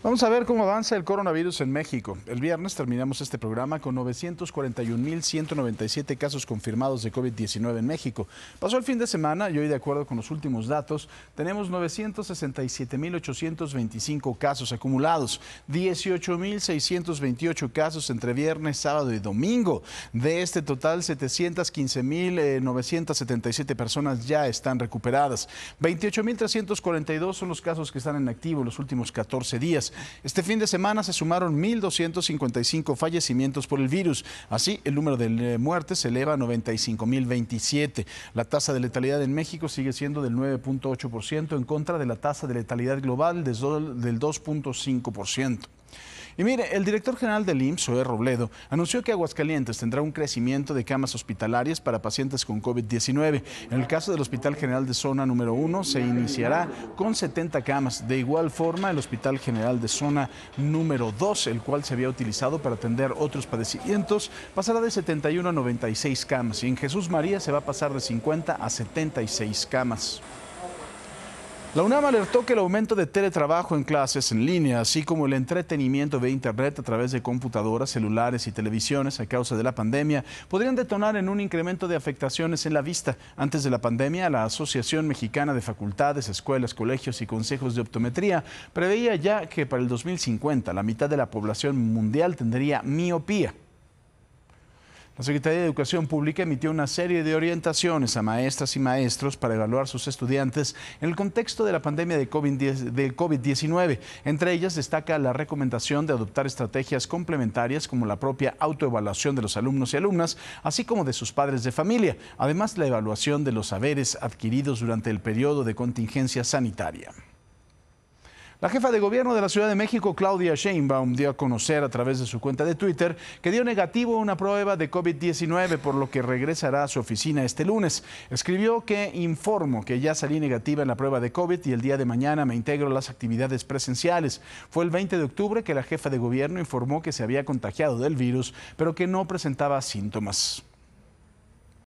Vamos a ver cómo avanza el coronavirus en México. El viernes terminamos este programa con 941.197 casos confirmados de COVID-19 en México. Pasó el fin de semana y hoy, de acuerdo con los últimos datos, tenemos 967.825 casos acumulados, 18.628 casos entre viernes, sábado y domingo. De este total, 715.977 eh, personas ya están recuperadas. 28.342 son los casos que están en activo los últimos 14 días. Este fin de semana se sumaron 1.255 fallecimientos por el virus. Así, el número de eh, muertes se eleva a 95.027. La tasa de letalidad en México sigue siendo del 9.8% en contra de la tasa de letalidad global del 2.5%. Y mire, el director general del IMSS, E. Robledo, anunció que Aguascalientes tendrá un crecimiento de camas hospitalarias para pacientes con COVID-19. En el caso del Hospital General de Zona número 1, se iniciará con 70 camas. De igual forma, el Hospital General de Zona número 2, el cual se había utilizado para atender otros padecimientos, pasará de 71 a 96 camas. Y en Jesús María se va a pasar de 50 a 76 camas. La UNAM alertó que el aumento de teletrabajo en clases en línea, así como el entretenimiento de Internet a través de computadoras, celulares y televisiones a causa de la pandemia, podrían detonar en un incremento de afectaciones en la vista. Antes de la pandemia, la Asociación Mexicana de Facultades, Escuelas, Colegios y Consejos de Optometría preveía ya que para el 2050 la mitad de la población mundial tendría miopía. La Secretaría de Educación Pública emitió una serie de orientaciones a maestras y maestros para evaluar sus estudiantes en el contexto de la pandemia de COVID-19. Entre ellas destaca la recomendación de adoptar estrategias complementarias como la propia autoevaluación de los alumnos y alumnas, así como de sus padres de familia, además la evaluación de los saberes adquiridos durante el periodo de contingencia sanitaria. La jefa de gobierno de la Ciudad de México, Claudia Sheinbaum, dio a conocer a través de su cuenta de Twitter que dio negativo una prueba de COVID-19, por lo que regresará a su oficina este lunes. Escribió que informo que ya salí negativa en la prueba de COVID y el día de mañana me integro a las actividades presenciales. Fue el 20 de octubre que la jefa de gobierno informó que se había contagiado del virus, pero que no presentaba síntomas.